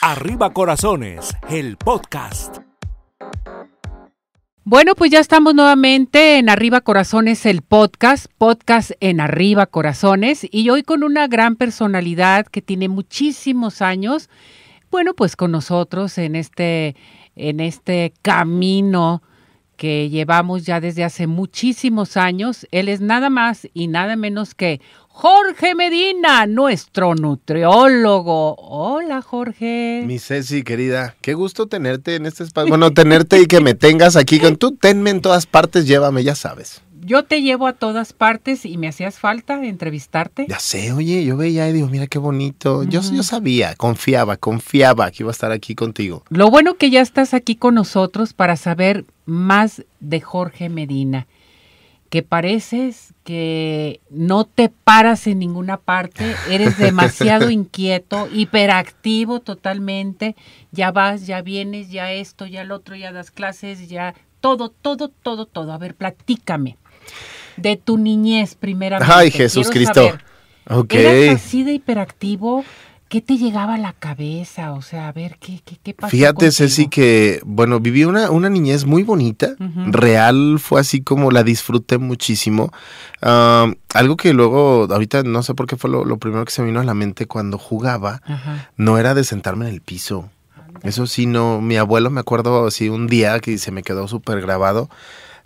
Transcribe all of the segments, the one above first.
Arriba Corazones, el podcast. Bueno, pues ya estamos nuevamente en Arriba Corazones, el podcast, podcast en Arriba Corazones, y hoy con una gran personalidad que tiene muchísimos años, bueno, pues con nosotros en este, en este camino que llevamos ya desde hace muchísimos años. Él es nada más y nada menos que Jorge Medina, nuestro nutriólogo. Jorge. Mi Ceci, querida, qué gusto tenerte en este espacio. Bueno, tenerte y que me tengas aquí con tú. Tenme en todas partes, llévame, ya sabes. Yo te llevo a todas partes y me hacías falta entrevistarte. Ya sé, oye, yo veía y digo, mira qué bonito. yo, yo sabía, confiaba, confiaba que iba a estar aquí contigo. Lo bueno que ya estás aquí con nosotros para saber más de Jorge Medina que pareces que no te paras en ninguna parte, eres demasiado inquieto, hiperactivo totalmente, ya vas, ya vienes, ya esto, ya el otro, ya das clases, ya todo, todo, todo, todo. A ver, platícame de tu niñez primeramente. Ay, Jesús Cristo. así de hiperactivo? ¿Qué te llegaba a la cabeza? O sea, a ver, ¿qué, qué, qué pasó? Fíjate, Ceci, que, bueno, viví una, una niñez muy bonita, real, fue así como la disfruté muchísimo. algo que luego, ahorita no sé por qué fue lo, primero que se me vino a la mente cuando jugaba, no era de sentarme en el piso. Eso sí, no, mi abuelo me acuerdo así un día que se me quedó súper grabado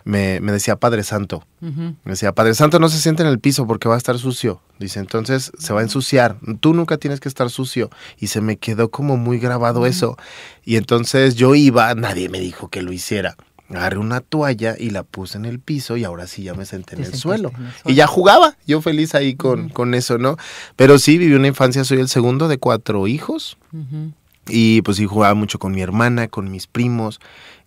me, decía Padre Santo. Me decía, Padre Santo no se siente en el piso porque va a estar sucio. Dice, entonces se va a ensuciar. Tú nunca tienes que estar sucio. Y se me quedó como muy grabado eso. Y entonces yo iba, nadie me dijo que lo hiciera. Agarré una toalla y la puse en el piso y ahora sí ya me senté en, el suelo. Y ya jugaba, yo feliz ahí con, con eso, ¿no? Pero sí, viví una infancia, soy el segundo de cuatro hijos. Y pues sí, jugaba mucho con mi hermana, con mis primos.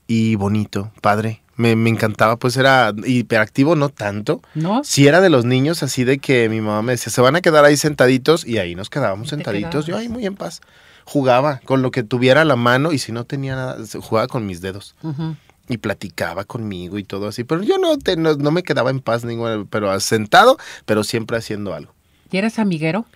Y bonito, padre, me, encantaba, pues era hiperactivo, no tanto. No. Si era de los niños, así de que mi mamá me decía, se van a quedar ahí sentaditos, y ahí nos quedábamos sentaditos, yo ahí muy en paz. Jugaba con lo que tuviera la mano y si no tenía nada, jugaba con mis dedos. Y platicaba conmigo y todo así, pero yo no, no, no, me quedaba en paz ninguna, pero sentado, pero siempre haciendo algo. ¿Y eres amiguero?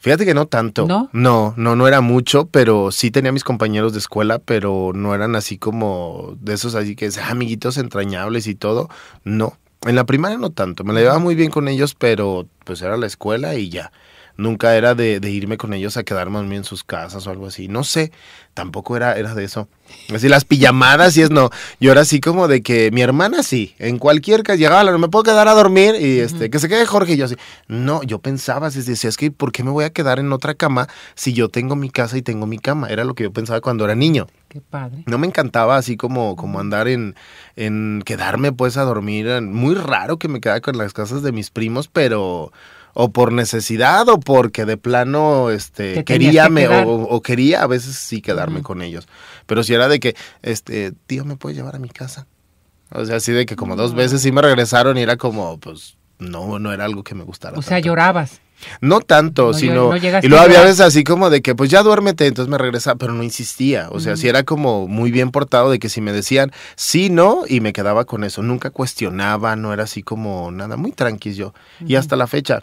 Fíjate que no tanto. ¿No? No, no, era mucho, pero sí tenía mis compañeros de escuela, pero no eran así como de esos así que ah, amiguitos entrañables y todo. No. En la primaria no tanto. Me la llevaba muy bien con ellos, pero pues era la escuela y ya. Nunca era de, irme con ellos a quedarme a dormir en sus casas o algo así. No sé, tampoco era, era de eso. Así las pijamadas y es no. Yo era así como de que mi hermana sí, en cualquier casa llegaba, no me puedo quedar a dormir y este, que se quede Jorge y yo así. No, yo pensaba, así decía, es que ¿por qué me voy a quedar en otra cama si yo tengo mi casa y tengo mi cama? Era lo que yo pensaba cuando era niño. Qué padre. No me encantaba así como, como andar en, en quedarme pues a dormir. Muy raro que me quedara con las casas de mis primos, pero o por necesidad o porque de plano este queríame o, quería a veces sí quedarme con ellos. Pero si era de que este tío me puede llevar a mi casa. O sea, así de que como dos veces sí me regresaron y era como pues no no era algo que me gustara. O sea, llorabas. No tanto, sino... y luego había veces así como de que, pues ya duérmete, entonces me regresaba, pero no insistía. O sea, si era como muy bien portado de que si me decían sí, no, y me quedaba con eso. Nunca cuestionaba, no era así como nada, muy tranquilo Y hasta la fecha,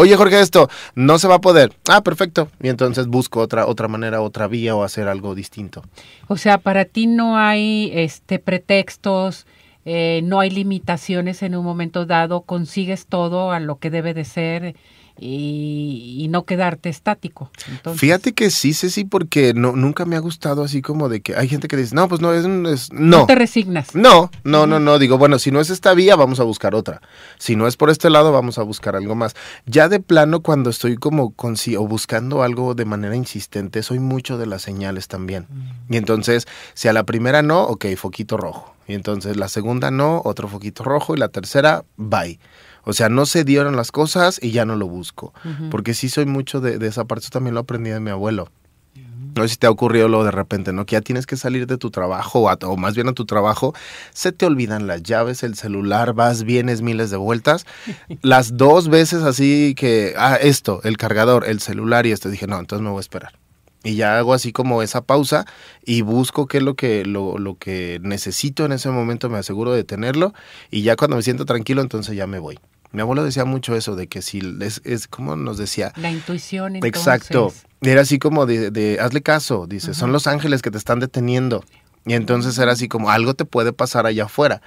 Oye, Jorge, esto no se va a poder. Ah, perfecto. Y entonces busco otra, otra manera, otra vía o hacer algo distinto. O sea, para ti no hay este pretextos, eh, no hay limitaciones en un momento dado, consigues todo a lo que debe de ser y, no quedarte estático. Fíjate que sí, sí, sí, porque no, nunca me ha gustado así como de que hay gente que dice, no, pues no, es, no. te resignas. No, no, no, no, digo, bueno, si no es esta vía, vamos a buscar otra. Si no es por este lado, vamos a buscar algo más. Ya de plano, cuando estoy como buscando algo de manera insistente, soy mucho de las señales también. Mm. Y entonces, si a la primera no, ok, foquito rojo. Y entonces la segunda no, otro foquito rojo y la tercera, bye. O sea, no se dieron las cosas y ya no lo busco. Porque sí soy mucho de, esa parte. Eso también lo aprendí de mi abuelo. No sé si te ha ocurrido lo de repente, ¿no? Que ya tienes que salir de tu trabajo o, más bien a tu trabajo. Se te olvidan las llaves, el celular, vas, vienes miles de vueltas. las dos veces así que, ah, esto, el cargador, el celular y esto. Dije, no, entonces me voy a esperar y ya hago así como esa pausa y busco qué es lo que, lo, lo, que necesito en ese momento, me aseguro de tenerlo y ya cuando me siento tranquilo entonces ya me voy. Mi abuelo decía mucho eso, de que si es, es como nos decía. La intuición, entonces. Exacto. Era así como de, hazle caso, dice, son los ángeles que te están deteniendo. Y entonces era así como, algo te puede pasar allá afuera.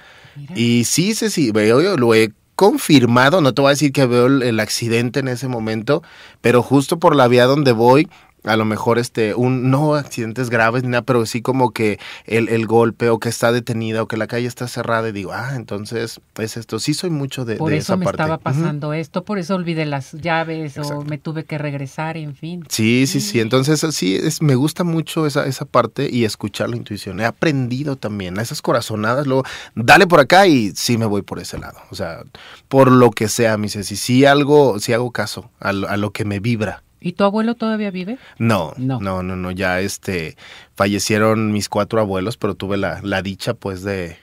Y sí, sí, sí, veo, lo he confirmado, no te voy a decir que veo el, accidente en ese momento, pero justo por la vía donde voy, a lo mejor este un no accidentes graves nada, pero sí como que el, golpe o que está detenida o que la calle está cerrada y digo, ah, entonces es esto. Sí soy mucho de, por esa parte. Por eso me estaba pasando esto, por eso olvidé las llaves o me tuve que regresar, en fin. Sí, sí, sí. Mm. Entonces sí es me gusta mucho esa esa parte y escuchar la intuición. He aprendido también a esas corazonadas, luego dale por acá y sí me voy por ese lado. O sea, por lo que sea, me dice, si sí, algo, si hago caso a, a lo que me vibra ¿Y tu abuelo todavía vive? No, no, no, no, no ya este, fallecieron mis cuatro abuelos, pero tuve la, dicha pues de,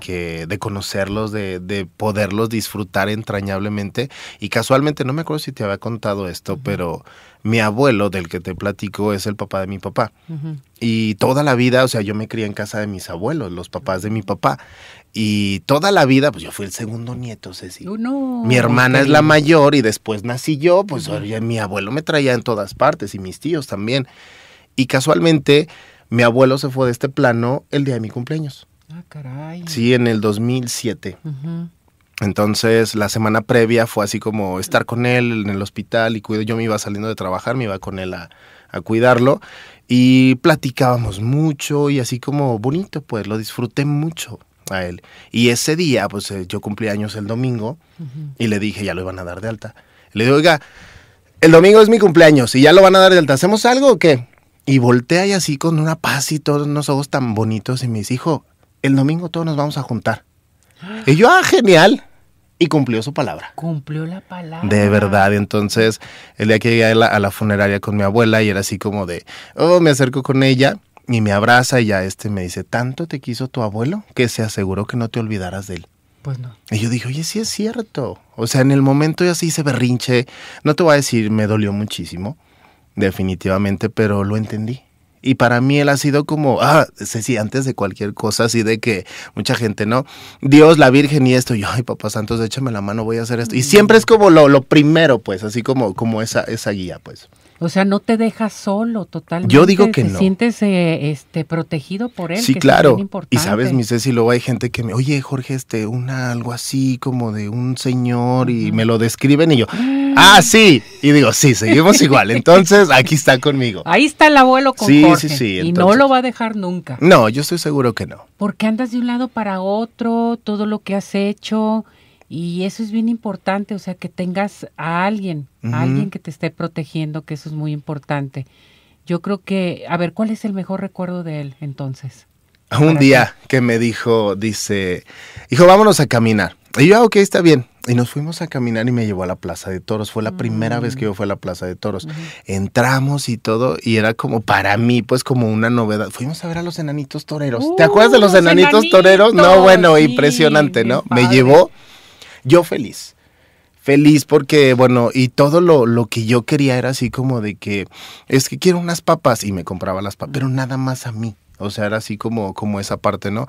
que de conocerlos, de, de, poderlos disfrutar entrañablemente. Y casualmente, no me acuerdo si te había contado esto, pero mi abuelo, del que te platico, es el papá de mi papá. Y toda la vida, o sea, yo me crié en casa de mis abuelos, los papás de mi papá. Y toda la vida, pues yo fui el segundo nieto, Ceci. Oh, mi hermana es la mayor y después nací yo, pues mi abuelo me traía en todas partes y mis tíos también. Y casualmente, mi abuelo se fue de este plano el día de mi cumpleaños. Ah, caray. Sí, en el 2007. Entonces, la semana previa fue así como estar con él en el hospital y cuido. Yo me iba saliendo de trabajar, me iba con él a, a cuidarlo y platicábamos mucho y así como bonito, pues lo disfruté mucho a él. Y ese día, pues eh, yo cumplí años el domingo y le dije, ya lo iban a dar de alta. Le digo, oiga, el domingo es mi cumpleaños y ya lo van a dar de alta. ¿Hacemos algo o qué? Y voltea y así con una paz y todos unos ojos tan bonitos y me dice, hijo, el domingo todos nos vamos a juntar. Y yo, ah, genial. Y cumplió su palabra. Cumplió la palabra. De verdad. Entonces, el día que llegué a la, a la funeraria con mi abuela y era así como de, oh, me acerco con ella y me abraza y ya este me dice, tanto te quiso tu abuelo que se aseguró que no te olvidaras de él. Pues no. Y yo dije, oye, sí es cierto. O sea, en el momento yo así se berrinche. No te voy a decir, me dolió muchísimo, definitivamente, pero lo entendí. Y para mí él ha sido como, ah, si antes de cualquier cosa, así de que mucha gente, ¿no? Dios, la Virgen y esto. yo, ay, papá santos, échame la mano, voy a hacer esto. Y siempre es como lo, lo primero, pues, así como, como esa, esa guía, pues. O sea, no te dejas solo totalmente. Yo digo que te no. Sientes eh, este, protegido por él. Sí, claro. y sabes, mi Ceci, luego hay gente que me, oye, Jorge, este, una, algo así como de un señor y me lo describen y yo, mm. ah, sí. Y digo, sí, seguimos igual. Entonces, aquí está conmigo. Ahí está el abuelo con sí, Jorge. Sí, sí, Y no lo va a dejar nunca. No, yo estoy seguro que no. Porque andas de un lado para otro, todo lo que has hecho y eso es bien importante, o sea, que tengas a alguien, a alguien que te esté protegiendo, que eso es muy importante. Yo creo que, a ver, ¿cuál es el mejor recuerdo de él entonces? Un día que me dijo, dice, hijo, vámonos a caminar. Y yo, ah, ok, está bien. Y nos fuimos a caminar y me llevó a la Plaza de Toros. Fue la primera vez que mm. yo fui a la Plaza de Toros. Entramos y todo, y era como para mí, pues como una novedad. Fuimos a ver a los enanitos toreros. ¿Te uh, acuerdas de los, enanitos, toreros? No, bueno, impresionante, ¿no? Me llevó. Yo feliz. Feliz porque, bueno, y todo lo, lo que yo quería era así como de que, es que quiero unas papas y me compraba las papas, pero nada más a mí. O sea, era así como, como esa parte, ¿no?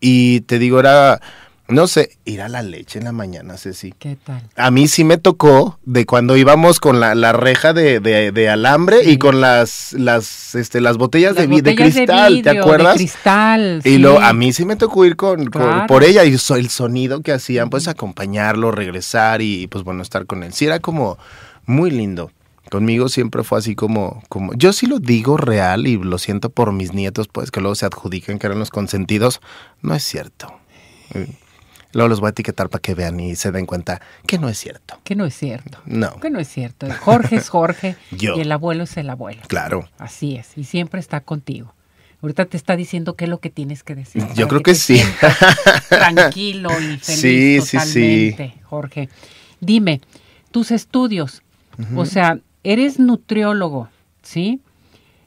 Y te digo, era no sé, ir a la leche en la mañana, Ceci. ¿Qué tal? A mí sí me tocó de cuando íbamos con la, reja de, alambre y con las, las, este, las botellas, de, de, cristal, ¿te acuerdas? De cristal. Y lo, a mí sí me tocó ir con, por ella y el sonido que hacían, pues acompañarlo, regresar y pues bueno, estar con él. Sí era como muy lindo. Conmigo siempre fue así como, como, yo sí lo digo real y lo siento por mis nietos, pues que luego se adjudican que eran los consentidos. No es cierto. Luego los voy a etiquetar para que vean y se den cuenta que no es cierto. Que no es cierto. No. Que no es cierto. Jorge es Jorge y el abuelo es el abuelo. Claro. Así es. Y siempre está contigo. Ahorita te está diciendo qué es lo que tienes que decir. Yo creo que, sí. Tranquilo y feliz sí, sí, sí. Jorge. Dime, tus estudios, o sea, eres nutriólogo, ¿sí?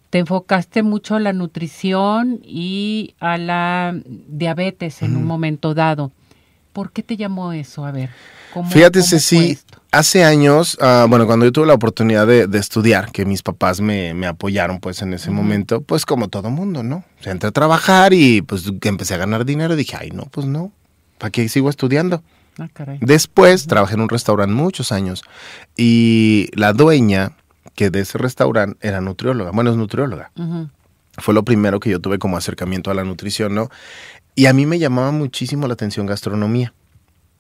Te enfocaste mucho a la nutrición y a la diabetes en un momento dado. ¿Por qué te llamó eso? A ver. ¿cómo, Fíjate, cómo Ceci, hace años, ah, bueno, cuando yo tuve la oportunidad de, estudiar, que mis papás me, apoyaron pues en ese momento, pues como todo mundo, ¿no? entré a trabajar y pues empecé a ganar dinero. Y dije, ay, no, pues no, ¿para qué sigo estudiando? Ah, caray. Después trabajé en un restaurante muchos años y la dueña que de ese restaurante era nutrióloga, bueno, es nutrióloga. Fue lo primero que yo tuve como acercamiento a la nutrición, ¿no? Y a mí me llamaba muchísimo la atención gastronomía.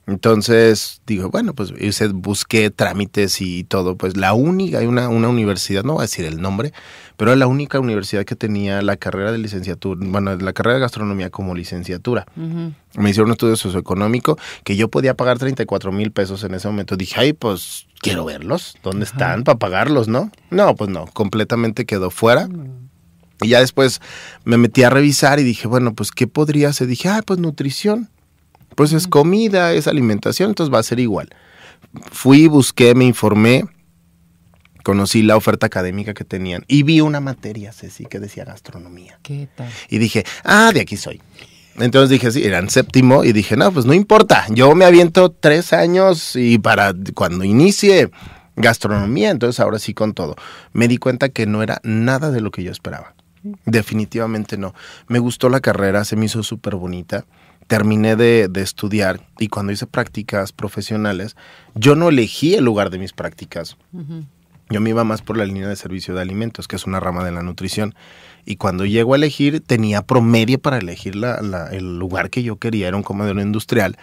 Entonces, digo, bueno, pues busqué trámites y todo, pues la única, hay una, una universidad, no voy a decir el nombre, pero era la única universidad que tenía la carrera de licenciatura, bueno, la carrera de gastronomía como licenciatura. Me hicieron un estudio socioeconómico que yo podía pagar 34 mil pesos en ese momento. Dije, ay, pues quiero verlos, ¿dónde están para pagarlos, no? No, pues no, completamente quedó fuera. Mm. Y ya después me metí a revisar y dije, bueno, pues ¿qué podría ser? Dije, ah, pues nutrición. Pues es comida, es alimentación, entonces va a ser igual. Fui, busqué, me informé, conocí la oferta académica que tenían y vi una materia, Ceci, que decía gastronomía. ¿Qué tal? Y dije, ah, de aquí soy. Entonces dije, sí, eran séptimo y dije, no, pues no importa, yo me aviento tres años y para cuando inicie gastronomía, entonces ahora sí con todo. Me di cuenta que no era nada de lo que yo esperaba. Definitivamente no. Me gustó la carrera, se me hizo súper bonita. Terminé de, estudiar y cuando hice prácticas profesionales, yo no elegí el lugar de mis prácticas. Yo me iba más por la línea de servicio de alimentos, que es una rama de la nutrición. Y cuando llego a elegir, tenía promedio para elegir el lugar que yo quería, era un comedor industrial.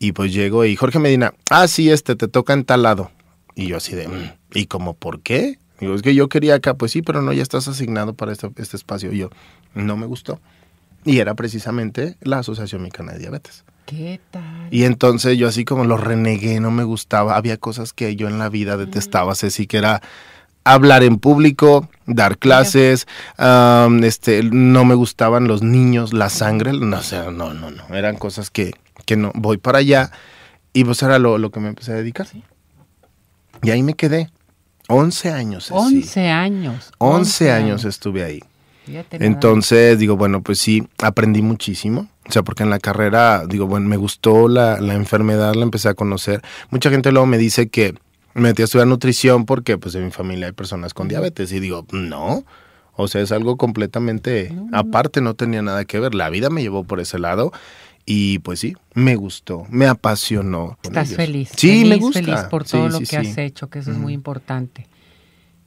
Y pues llego y Jorge Medina, ah, sí, este, te toca en tal lado. Y yo así de, mm, ¿y como por qué? es que yo quería acá, pues sí, pero no, ya estás asignado para este, este espacio. Y yo, no me gustó. Y era precisamente la Asociación Mexicana de Diabetes. ¿Qué tal? Y entonces yo así como lo renegué, no me gustaba. Había cosas que yo en la vida detestaba, sé sí que era hablar en público, dar clases, este, no me gustaban los niños, la sangre, no no, no, no. Eran cosas que, no, voy para allá. Y pues era lo que me empecé a dedicar. Y ahí me quedé. 11 años. 11 años. 11 años estuve ahí. Entonces, digo, bueno, pues sí, aprendí muchísimo. O sea, porque en la carrera, digo, bueno, me gustó la, la enfermedad, la empecé a conocer. Mucha gente luego me dice que me metí a estudiar nutrición porque, pues, en mi familia hay personas con diabetes. Y digo, no. O sea, es algo completamente aparte, no tenía nada que ver. La vida me llevó por ese lado y pues sí, me gustó, me apasionó. Estás feliz. Sí, me gusta. Feliz por todo lo que has hecho, que eso es muy mm. importante.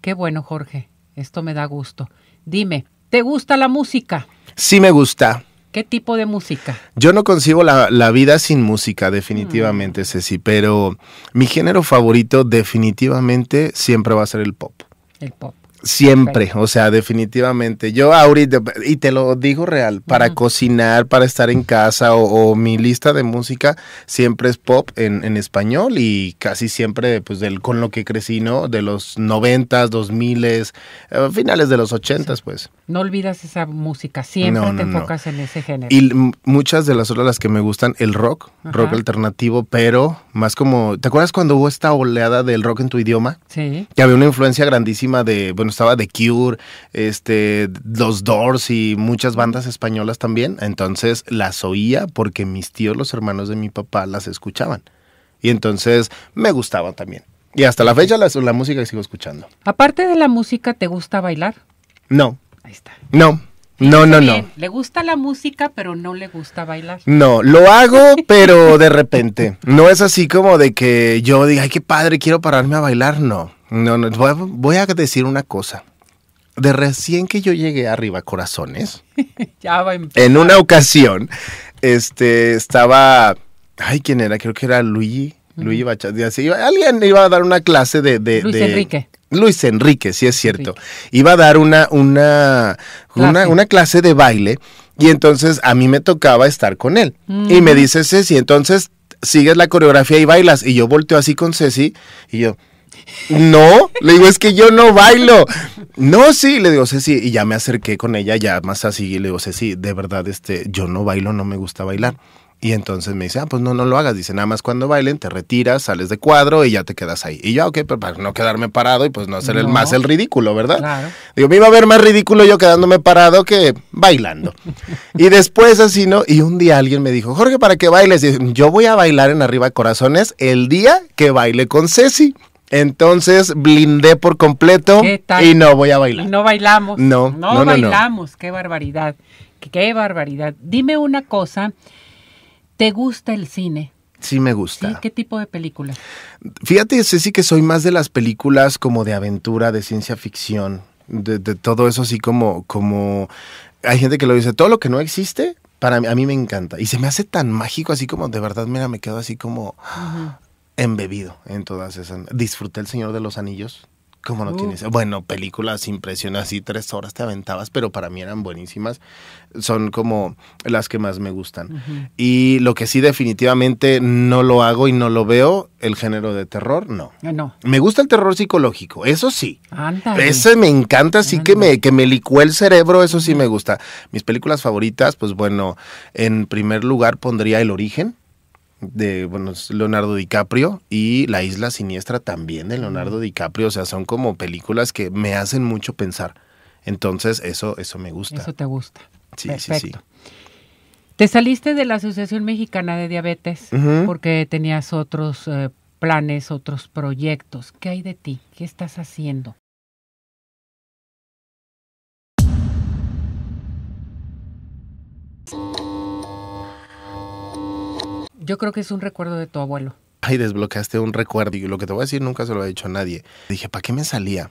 Qué bueno, Jorge. Esto me da gusto. Dime, ¿te gusta la música? Sí, me gusta. ¿Qué tipo de música? Yo no concibo la, vida sin música, definitivamente, mm. Ceci, pero mi género favorito definitivamente siempre va a ser el pop. El pop. Siempre, o sea, definitivamente. Yo ahorita, y te lo digo real, para cocinar, para estar en casa o, mi lista de música siempre es pop en, español y casi siempre pues del, con lo que crecí, ¿no? De los noventas, dos miles, eh, finales de los ochentas, pues. No olvidas esa música, siempre te enfocas en ese género. Y muchas de las otras las que me gustan, el rock, rock alternativo, pero más como, ¿te acuerdas cuando hubo esta oleada del rock en tu idioma? Sí. Que había una influencia grandísima de, estaba The Cure, este, los Doors y muchas bandas españolas también. Entonces las oía porque mis tíos, los hermanos de mi papá, las escuchaban. Y entonces me gustaban también. Y hasta la fecha la, música que sigo escuchando. Aparte de la música, ¿te gusta bailar? No. Ahí está. No. No, no, no. Le gusta la música, pero no le gusta bailar. No, lo hago, pero de repente. No es así como de que yo diga, ay, qué padre, quiero pararme a bailar. No, no, no, voy a, decir una cosa. De recién que yo llegué arriba, corazones, ya va en una ocasión, este, estaba, ay, ¿quién era? Creo que era Luigi, Luigi alguien iba a dar una clase de... Luis Enrique. Luis Enrique, sí es cierto. Iba a dar una, una, clase. una, clase de baile y entonces a mí me tocaba estar con él. Y me mm. dice Ceci, entonces sigues la coreografía y bailas. Y yo volteo así con Ceci y yo, no, le digo, es que yo no bailo. No, sí, le digo, Ceci, y ya me acerqué con ella, ya más así, Y le digo, Ceci, de verdad, este, yo no bailo, no me gusta bailar. Y entonces me dice, ah, pues no, no lo hagas. Dice, nada más cuando bailen, te retiras, sales de cuadro y ya te quedas ahí. Y yo, ok, pero para no quedarme parado y pues no hacer el más el ridículo, ¿verdad? Digo, me iba a ver más ridículo yo quedándome parado que bailando. y después así, ¿no? Y un día alguien me dijo, Jorge, ¿para qué bailes? yo voy a bailar en Arriba Corazones el día que baile con Ceci. Entonces blindé por completo y no voy a bailar. Y no bailamos. No, no, bailamos. Qué barbaridad. Qué, barbaridad. Dime una cosa. ¿Te gusta el cine? Sí, me gusta. ¿Qué tipo de película? Fíjate, sí que soy más de las películas como de aventura, de ciencia ficción, de, todo eso así como, como. Hay gente que lo dice, todo lo que no existe, para a mí me encanta. Y se me hace tan mágico, así como de verdad, mira, me quedo así como embebido en todas esas. Disfruté El Señor de los Anillos. Como no tienes? Uh. Bueno, películas impresionantes, y tres horas te aventabas, pero para mí eran buenísimas. Son como las que más me gustan. Y lo que sí definitivamente no lo hago y no lo veo, el género de terror, no. Ah, me gusta el terror psicológico, eso sí. Ese me encanta, sí que me, que me el cerebro, eso sí me gusta. Mis películas favoritas, pues bueno, en primer lugar pondría El Origen de bueno, Leonardo DiCaprio y La Isla Siniestra también de Leonardo DiCaprio. O sea, son como películas que me hacen mucho pensar. Entonces, eso, eso me gusta. Eso te gusta. Sí, sí, sí. Te saliste de la Asociación Mexicana de Diabetes porque tenías otros eh, planes, otros proyectos. ¿Qué hay de ti? ¿Qué estás haciendo? Yo creo que es un recuerdo de tu abuelo. Ay, desbloqueaste un recuerdo y lo que te voy a decir nunca se lo ha dicho a nadie. Dije, ¿para qué me salía?